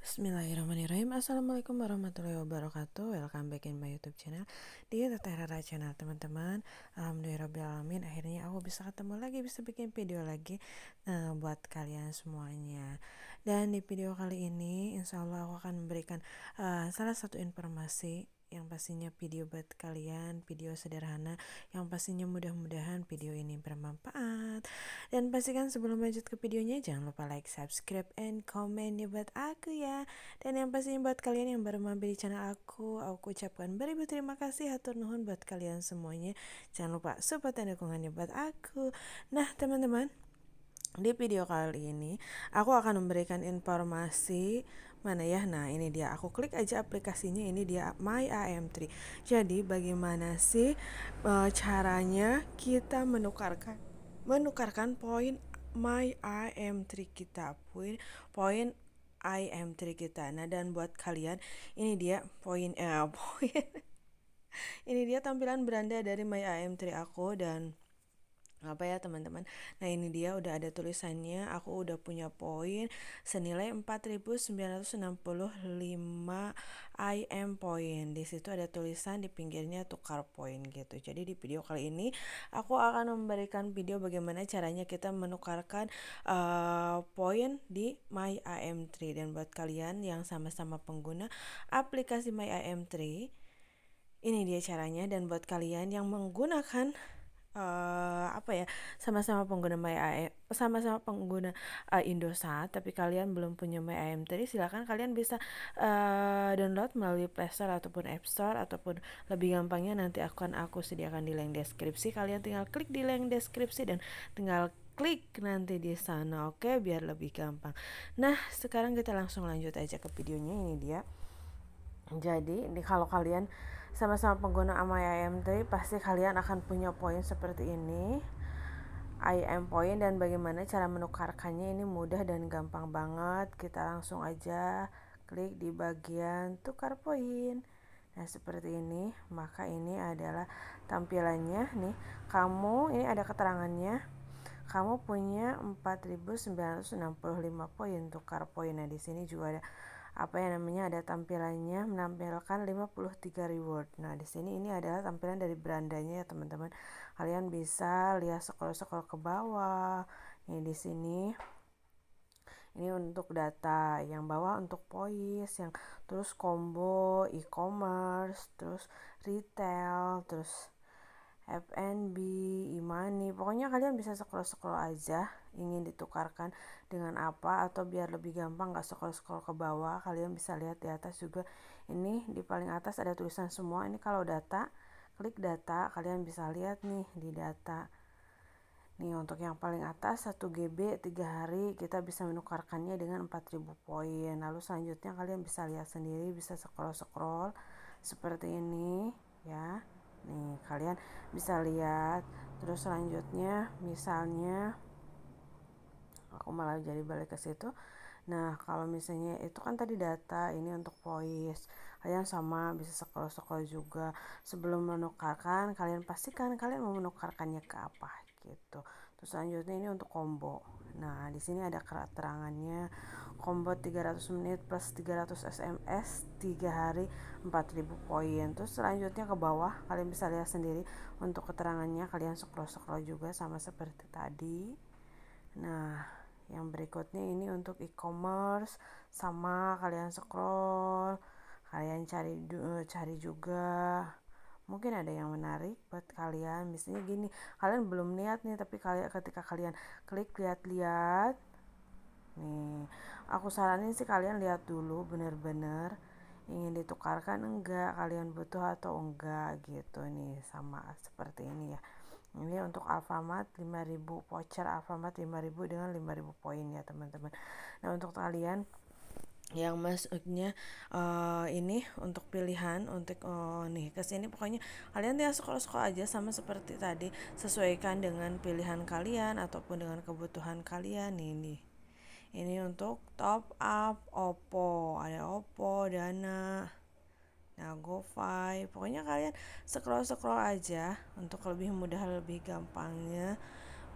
Bismillahirrahmanirrahim Assalamualaikum warahmatullahi wabarakatuh Welcome back in my youtube channel Di Teteh Rara channel teman-teman Alhamdulillahirrahmanirrahim Akhirnya aku bisa ketemu lagi Bisa bikin video lagi uh, Buat kalian semuanya Dan di video kali ini Insya Allah aku akan memberikan uh, Salah satu informasi yang pastinya video buat kalian, video sederhana yang pastinya mudah-mudahan video ini bermanfaat. Dan pastikan sebelum lanjut ke videonya jangan lupa like, subscribe, and comment ya buat aku ya. Dan yang pastinya buat kalian yang baru mampir di channel aku, aku ucapkan beribu terima kasih hatur nuhun buat kalian semuanya. Jangan lupa support dan dukungannya buat aku. Nah, teman-teman, di video kali ini, aku akan memberikan informasi mana ya? Nah, ini dia. Aku klik aja aplikasinya. Ini dia My AM3. Jadi, bagaimana sih e, caranya kita menukarkan menukarkan poin My AM3 kita poin poin am 3 kita. Nah, dan buat kalian, ini dia poin eh poin. ini dia tampilan beranda dari My AM3 aku dan apa ya teman-teman nah ini dia udah ada tulisannya aku udah punya poin senilai 4965 IM poin di situ ada tulisan di pinggirnya tukar poin gitu jadi di video kali ini aku akan memberikan video bagaimana caranya kita menukarkan uh, poin di My IM3 dan buat kalian yang sama-sama pengguna aplikasi My IM3 ini dia caranya dan buat kalian yang menggunakan uh, apa ya sama-sama pengguna MyAM sama-sama pengguna uh, Indosat tapi kalian belum punya My AM tadi silahkan kalian bisa uh, download melalui Play Store ataupun App Store ataupun lebih gampangnya nanti akan aku sediakan di link deskripsi kalian tinggal klik di link deskripsi dan tinggal klik nanti di sana oke okay? biar lebih gampang nah sekarang kita langsung lanjut aja ke videonya ini dia jadi, ini kalau kalian sama-sama pengguna IMT pasti kalian akan punya poin seperti ini. IM point dan bagaimana cara menukarkannya ini mudah dan gampang banget. Kita langsung aja klik di bagian tukar poin. Nah, seperti ini. Maka ini adalah tampilannya nih. Kamu ini ada keterangannya. Kamu punya 4965 poin tukar poin. Nah, di sini juga ada apa yang namanya ada tampilannya menampilkan 53 reward. Nah, di sini ini adalah tampilan dari brandanya ya, teman-teman. Kalian bisa lihat scroll-scroll ke bawah. Ini di sini ini untuk data yang bawah untuk POIS yang terus combo e-commerce terus retail terus F&B, e-money pokoknya kalian bisa scroll-scroll aja ingin ditukarkan dengan apa atau biar lebih gampang gak scroll scroll ke bawah kalian bisa lihat di atas juga ini di paling atas ada tulisan semua ini kalau data klik data kalian bisa lihat nih di data nih untuk yang paling atas 1 GB 3 hari kita bisa menukarkannya dengan 4000 poin lalu selanjutnya kalian bisa lihat sendiri bisa scroll scroll seperti ini ya nih kalian bisa lihat terus selanjutnya misalnya aku malah jadi balik ke situ nah kalau misalnya itu kan tadi data ini untuk voice kalian sama bisa scroll-scroll juga sebelum menukarkan kalian pastikan kalian mau menukarkannya ke apa gitu terus selanjutnya ini untuk combo nah di sini ada keterangannya combo 300 menit plus 300 SMS 3 hari 4000 poin terus selanjutnya ke bawah kalian bisa lihat sendiri untuk keterangannya kalian scroll-scroll juga sama seperti tadi nah yang berikutnya ini untuk e-commerce sama kalian scroll kalian cari eh, cari juga mungkin ada yang menarik buat kalian misalnya gini kalian belum lihat nih tapi kalian ketika kalian klik lihat-lihat nih aku saranin sih kalian lihat dulu bener-bener ingin ditukarkan enggak kalian butuh atau enggak gitu nih sama seperti ini ya ini untuk Alfamart 5000 voucher Alfamart 5000 dengan 5000 poin ya teman-teman nah untuk kalian yang maksudnya uh, eh, ini untuk pilihan untuk uh, nih ke sini pokoknya kalian tinggal scroll-scroll aja sama seperti tadi sesuaikan dengan pilihan kalian ataupun dengan kebutuhan kalian nih ini ini untuk top up Oppo ada Oppo Dana GoFi pokoknya kalian scroll scroll aja untuk lebih mudah lebih gampangnya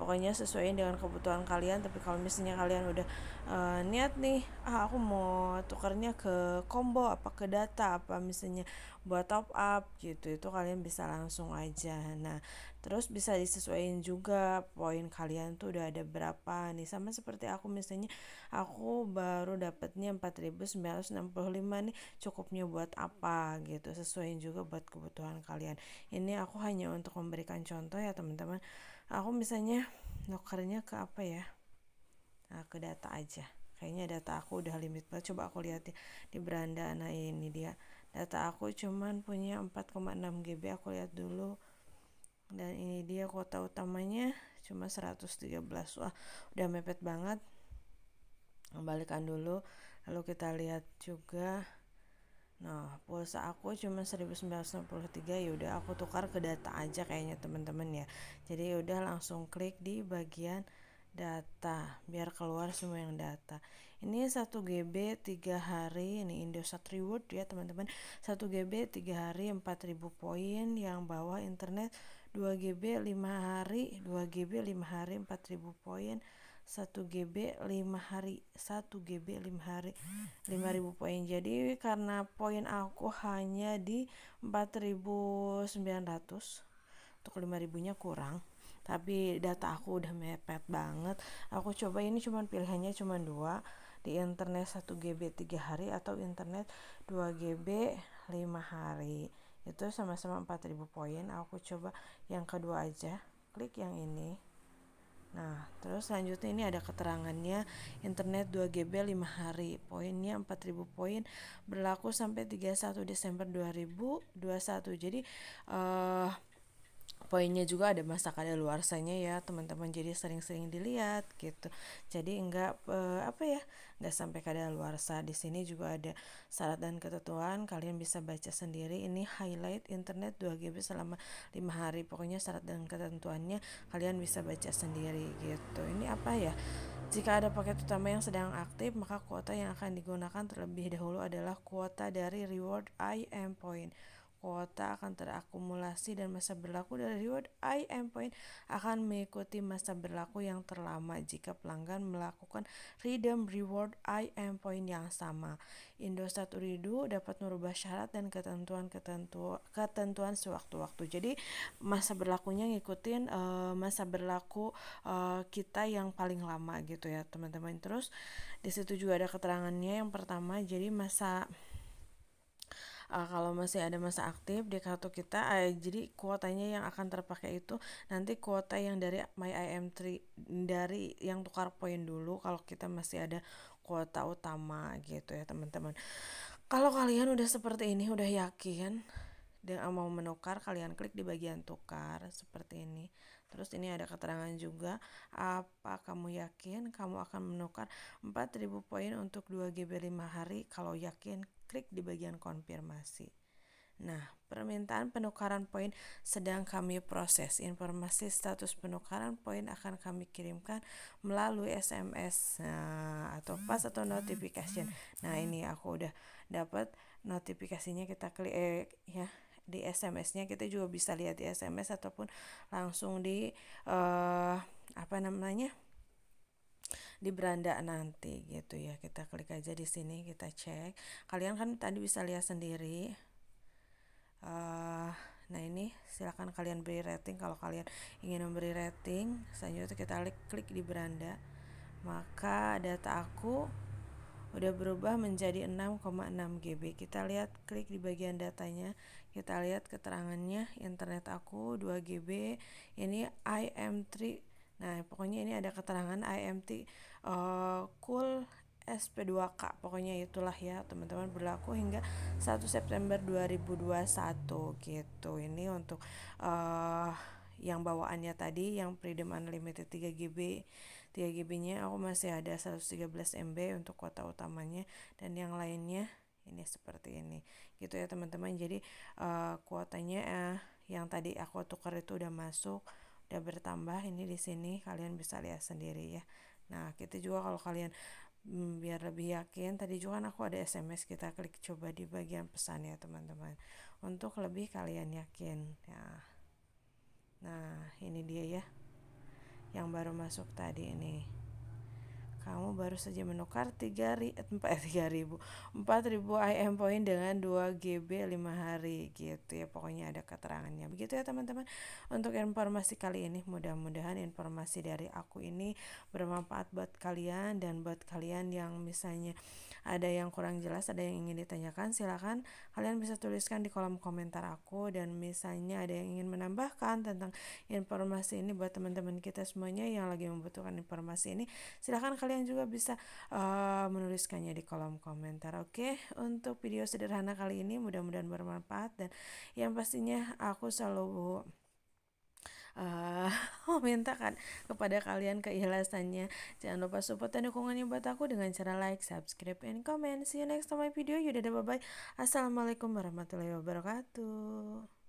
pokoknya sesuaiin dengan kebutuhan kalian tapi kalau misalnya kalian udah uh, niat nih ah aku mau tukernya ke combo apa ke data apa misalnya buat top up gitu itu kalian bisa langsung aja nah terus bisa disesuaikan juga poin kalian tuh udah ada berapa nih sama seperti aku misalnya aku baru dapatnya 4965 nih cukupnya buat apa gitu sesuaiin juga buat kebutuhan kalian ini aku hanya untuk memberikan contoh ya teman-teman aku misalnya nukernya ke apa ya nah, ke data aja kayaknya data aku udah limit banget coba aku lihat di, di beranda nah ini dia data aku cuman punya 4,6 GB aku lihat dulu dan ini dia kota utamanya cuma 113 wah udah mepet banget kembalikan dulu lalu kita lihat juga Nah, pulsa aku cuma 1963 ya udah aku tukar ke data aja kayaknya teman-teman ya. Jadi ya udah langsung klik di bagian data biar keluar semua yang data. Ini 1 GB 3 hari ini Indosat Reward ya teman-teman. 1 GB 3 hari 4000 poin yang bawah internet 2 GB 5 hari, 2 GB 5 hari 4000 poin. 1 GB 5 hari 1 GB 5 hari 5000 poin jadi karena poin aku hanya di 4900 untuk 5000 nya kurang tapi data aku udah mepet banget aku coba ini cuman pilihannya cuman dua di internet 1 GB 3 hari atau internet 2 GB 5 hari itu sama-sama 4000 poin aku coba yang kedua aja klik yang ini Nah, terus selanjutnya ini ada keterangannya internet 2GB 5 hari. Poinnya 4000 poin berlaku sampai 31 Desember 2021. Jadi eh uh, poinnya juga ada luar luarsanya ya teman-teman jadi sering-sering dilihat gitu jadi enggak eh, apa ya enggak sampai kadaluarsa di sini juga ada syarat dan ketentuan kalian bisa baca sendiri ini highlight internet 2GB selama 5 hari pokoknya syarat dan ketentuannya kalian bisa baca sendiri gitu ini apa ya jika ada paket utama yang sedang aktif, maka kuota yang akan digunakan terlebih dahulu adalah kuota dari reward IM point kuota akan terakumulasi dan masa berlaku dari reward IM point akan mengikuti masa berlaku yang terlama jika pelanggan melakukan redeem reward IM point yang sama. Indosat Uridu dapat merubah syarat dan ketentuan ketentuan ketentuan sewaktu-waktu. Jadi masa berlakunya ngikutin uh, masa berlaku uh, kita yang paling lama gitu ya teman-teman. Terus di situ juga ada keterangannya yang pertama jadi masa uh, kalau masih ada masa aktif di kartu kita uh, jadi kuotanya yang akan terpakai itu nanti kuota yang dari my IM3 dari yang tukar poin dulu kalau kita masih ada kuota utama gitu ya teman-teman kalau kalian udah seperti ini udah yakin dan mau menukar kalian klik di bagian tukar seperti ini terus ini ada keterangan juga apa kamu yakin kamu akan menukar 4000 poin untuk 2 GB 5 hari kalau yakin klik di bagian konfirmasi. Nah, permintaan penukaran poin sedang kami proses. Informasi status penukaran poin akan kami kirimkan melalui SMS nah, eh, atau pas atau notification. Nah, ini aku udah dapat notifikasinya kita klik eh, ya di SMS-nya kita juga bisa lihat di SMS ataupun langsung di eh, apa namanya? di beranda nanti gitu ya kita klik aja di sini kita cek kalian kan tadi bisa lihat sendiri uh, nah ini silahkan kalian beri rating kalau kalian ingin memberi rating selanjutnya kita klik klik di beranda maka data aku udah berubah menjadi 6,6 GB kita lihat klik di bagian datanya kita lihat keterangannya internet aku 2 GB ini IM3 Nah, pokoknya ini ada keterangan IMT uh, eh, cool SP2K. Pokoknya itulah ya, teman-teman berlaku hingga 1 September 2021 gitu. Ini untuk uh, yang bawaannya tadi yang Freedom Unlimited 3GB 3GB-nya aku masih ada 113 MB untuk kuota utamanya dan yang lainnya ini seperti ini gitu ya teman-teman jadi uh, kuotanya uh, yang tadi aku tukar itu udah masuk udah bertambah ini di sini kalian bisa lihat sendiri ya nah kita gitu juga kalau kalian hmm, biar lebih yakin tadi juga kan aku ada SMS kita klik coba di bagian pesan ya teman-teman untuk lebih kalian yakin ya nah ini dia ya yang baru masuk tadi ini kamu baru saja menukar 3 eh, eh, empat ribu IM point dengan 2 GB 5 hari gitu ya. Pokoknya ada keterangannya. Begitu ya teman-teman untuk informasi kali ini. Mudah-mudahan informasi dari aku ini bermanfaat buat kalian dan buat kalian yang misalnya ada yang kurang jelas ada yang ingin ditanyakan silahkan kalian bisa tuliskan di kolom komentar aku dan misalnya ada yang ingin menambahkan tentang informasi ini buat teman-teman kita semuanya yang lagi membutuhkan informasi ini silahkan kalian juga bisa uh, menuliskannya di kolom komentar oke okay? untuk video sederhana kali ini mudah-mudahan bermanfaat dan yang pastinya aku selalu uh, kan kepada kalian keikhlasannya. Jangan lupa support dan dukungannya buat aku dengan cara like, subscribe, and comment. See you next time my video. Yaudah, bye-bye. Assalamualaikum warahmatullahi wabarakatuh.